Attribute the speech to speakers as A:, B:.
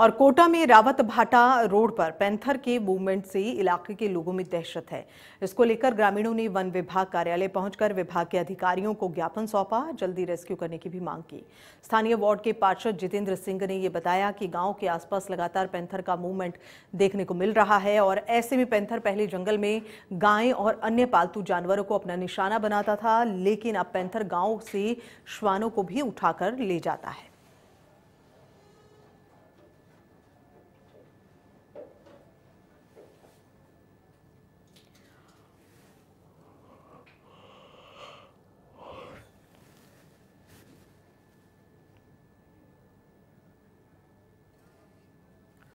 A: और कोटा में रावत भाटा रोड पर पैंथर के मूवमेंट से इलाके के लोगों में दहशत है इसको लेकर ग्रामीणों ने वन विभाग कार्यालय पहुंचकर विभाग के अधिकारियों को ज्ञापन सौंपा जल्दी रेस्क्यू करने की भी मांग की स्थानीय वार्ड के पार्षद जितेंद्र सिंह ने यह बताया कि गांव के आसपास लगातार पैंथर का मूवमेंट देखने को मिल रहा है और ऐसे में पैंथर पहले जंगल में गाय और अन्य पालतू जानवरों को अपना निशाना बनाता था लेकिन अब पैंथर गाँव से श्वानों को भी उठाकर ले जाता है